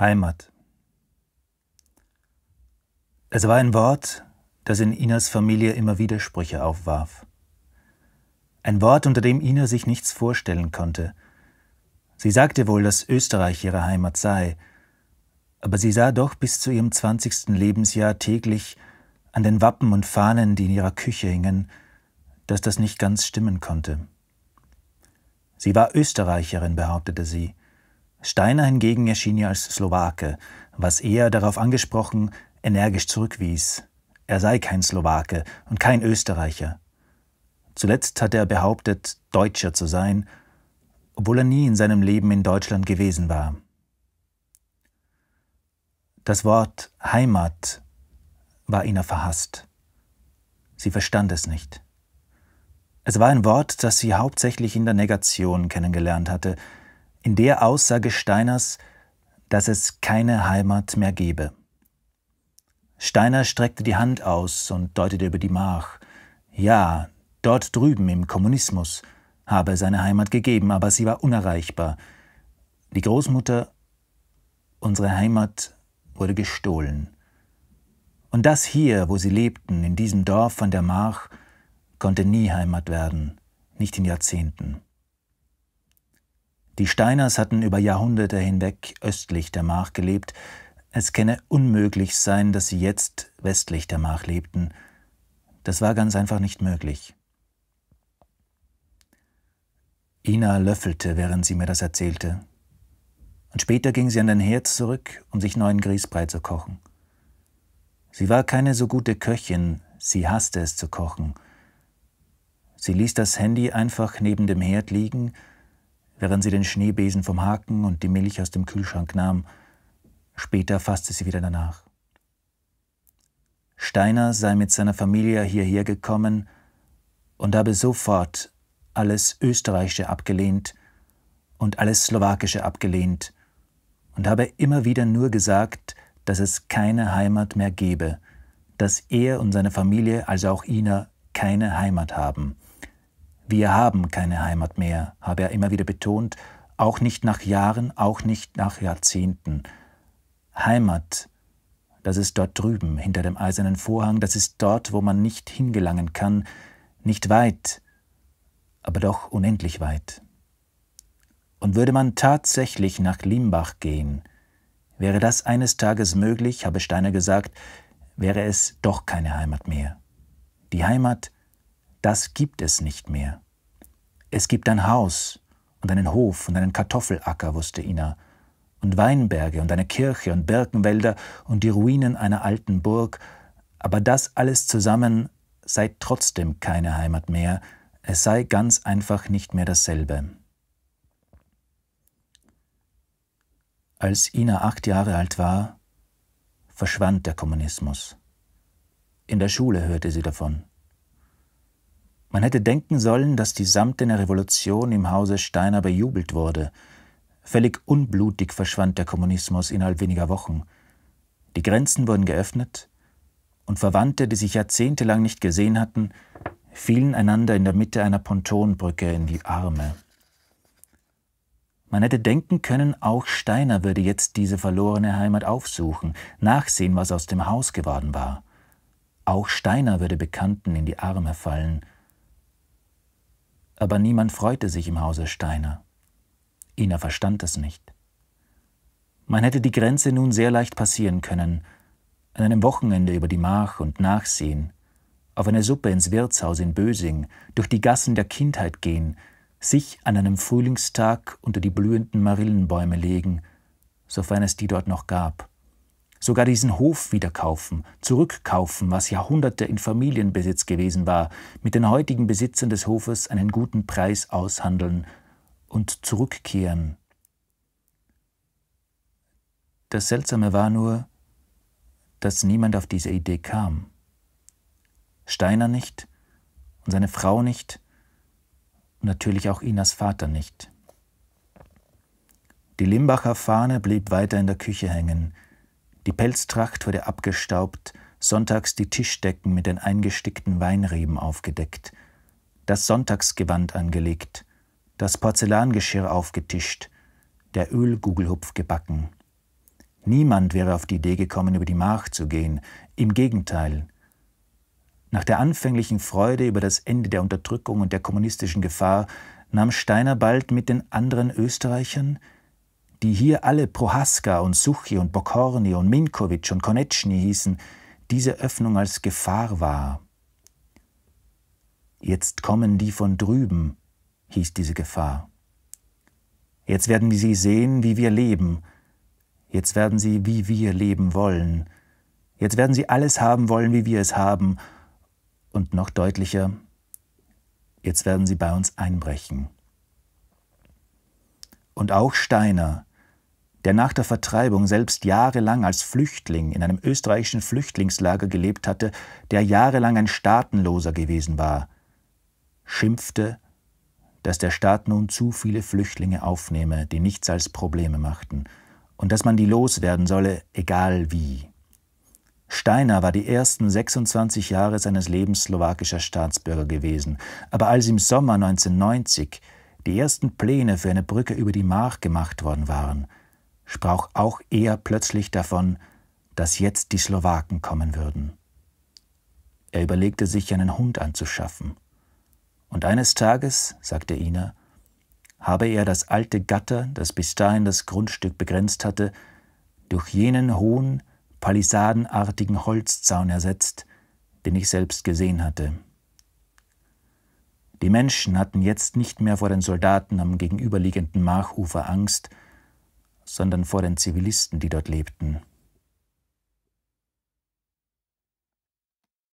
Heimat. Es war ein Wort, das in Inas Familie immer Widersprüche aufwarf. Ein Wort, unter dem Ina sich nichts vorstellen konnte. Sie sagte wohl, dass Österreich ihre Heimat sei, aber sie sah doch bis zu ihrem zwanzigsten Lebensjahr täglich an den Wappen und Fahnen, die in ihrer Küche hingen, dass das nicht ganz stimmen konnte. Sie war Österreicherin, behauptete sie, Steiner hingegen erschien ihr als Slowake, was er darauf angesprochen energisch zurückwies. Er sei kein Slowake und kein Österreicher. Zuletzt hat er behauptet, Deutscher zu sein, obwohl er nie in seinem Leben in Deutschland gewesen war. Das Wort Heimat war ihnen verhasst. Sie verstand es nicht. Es war ein Wort, das sie hauptsächlich in der Negation kennengelernt hatte, in der Aussage Steiners, dass es keine Heimat mehr gebe. Steiner streckte die Hand aus und deutete über die March. Ja, dort drüben im Kommunismus habe es eine Heimat gegeben, aber sie war unerreichbar. Die Großmutter, unsere Heimat, wurde gestohlen. Und das hier, wo sie lebten, in diesem Dorf von der March, konnte nie Heimat werden, nicht in Jahrzehnten. Die Steiners hatten über Jahrhunderte hinweg östlich der Mach gelebt. Es könne unmöglich sein, dass sie jetzt westlich der Mach lebten. Das war ganz einfach nicht möglich. Ina löffelte, während sie mir das erzählte. Und später ging sie an den Herd zurück, um sich neuen Grießbrei zu kochen. Sie war keine so gute Köchin, sie hasste es zu kochen. Sie ließ das Handy einfach neben dem Herd liegen – während sie den Schneebesen vom Haken und die Milch aus dem Kühlschrank nahm. Später fasste sie wieder danach. Steiner sei mit seiner Familie hierher gekommen und habe sofort alles Österreichische abgelehnt und alles Slowakische abgelehnt und habe immer wieder nur gesagt, dass es keine Heimat mehr gebe, dass er und seine Familie, also auch Ina, keine Heimat haben. Wir haben keine Heimat mehr, habe er immer wieder betont, auch nicht nach Jahren, auch nicht nach Jahrzehnten. Heimat, das ist dort drüben, hinter dem eisernen Vorhang, das ist dort, wo man nicht hingelangen kann, nicht weit, aber doch unendlich weit. Und würde man tatsächlich nach Limbach gehen, wäre das eines Tages möglich, habe Steiner gesagt, wäre es doch keine Heimat mehr. Die Heimat das gibt es nicht mehr. Es gibt ein Haus und einen Hof und einen Kartoffelacker, wusste Ina, und Weinberge und eine Kirche und Birkenwälder und die Ruinen einer alten Burg, aber das alles zusammen sei trotzdem keine Heimat mehr, es sei ganz einfach nicht mehr dasselbe. Als Ina acht Jahre alt war, verschwand der Kommunismus. In der Schule hörte sie davon. Man hätte denken sollen, dass die samtene Revolution im Hause Steiner bejubelt wurde. Völlig unblutig verschwand der Kommunismus innerhalb weniger Wochen. Die Grenzen wurden geöffnet und Verwandte, die sich jahrzehntelang nicht gesehen hatten, fielen einander in der Mitte einer Pontonbrücke in die Arme. Man hätte denken können, auch Steiner würde jetzt diese verlorene Heimat aufsuchen, nachsehen, was aus dem Haus geworden war. Auch Steiner würde Bekannten in die Arme fallen – aber niemand freute sich im Hause Steiner. Ina verstand es nicht. Man hätte die Grenze nun sehr leicht passieren können, an einem Wochenende über die Mach und nachsehen, auf eine Suppe ins Wirtshaus in Bösing, durch die Gassen der Kindheit gehen, sich an einem Frühlingstag unter die blühenden Marillenbäume legen, sofern es die dort noch gab, sogar diesen Hof wieder kaufen, zurückkaufen, was Jahrhunderte in Familienbesitz gewesen war, mit den heutigen Besitzern des Hofes einen guten Preis aushandeln und zurückkehren. Das Seltsame war nur, dass niemand auf diese Idee kam. Steiner nicht und seine Frau nicht und natürlich auch Inas Vater nicht. Die Limbacher Fahne blieb weiter in der Küche hängen, die Pelztracht wurde abgestaubt, sonntags die Tischdecken mit den eingestickten Weinreben aufgedeckt, das Sonntagsgewand angelegt, das Porzellangeschirr aufgetischt, der Ölgugelhupf gebacken. Niemand wäre auf die Idee gekommen, über die March zu gehen, im Gegenteil. Nach der anfänglichen Freude über das Ende der Unterdrückung und der kommunistischen Gefahr nahm Steiner bald mit den anderen Österreichern die hier alle Prohaska und Suchi und Bokorni und Minkowitsch und Konetschny hießen, diese Öffnung als Gefahr war. Jetzt kommen die von drüben, hieß diese Gefahr. Jetzt werden sie sehen, wie wir leben. Jetzt werden sie, wie wir leben wollen. Jetzt werden sie alles haben wollen, wie wir es haben. Und noch deutlicher, jetzt werden sie bei uns einbrechen. Und auch Steiner, der nach der Vertreibung selbst jahrelang als Flüchtling in einem österreichischen Flüchtlingslager gelebt hatte, der jahrelang ein Staatenloser gewesen war, schimpfte, dass der Staat nun zu viele Flüchtlinge aufnehme, die nichts als Probleme machten, und dass man die loswerden solle, egal wie. Steiner war die ersten 26 Jahre seines Lebens slowakischer Staatsbürger gewesen, aber als im Sommer 1990 die ersten Pläne für eine Brücke über die Mark gemacht worden waren – sprach auch er plötzlich davon, dass jetzt die Slowaken kommen würden. Er überlegte sich, einen Hund anzuschaffen. Und eines Tages, sagte Ina, habe er das alte Gatter, das bis dahin das Grundstück begrenzt hatte, durch jenen hohen, palisadenartigen Holzzaun ersetzt, den ich selbst gesehen hatte. Die Menschen hatten jetzt nicht mehr vor den Soldaten am gegenüberliegenden Marchufer Angst, sondern vor den Zivilisten, die dort lebten.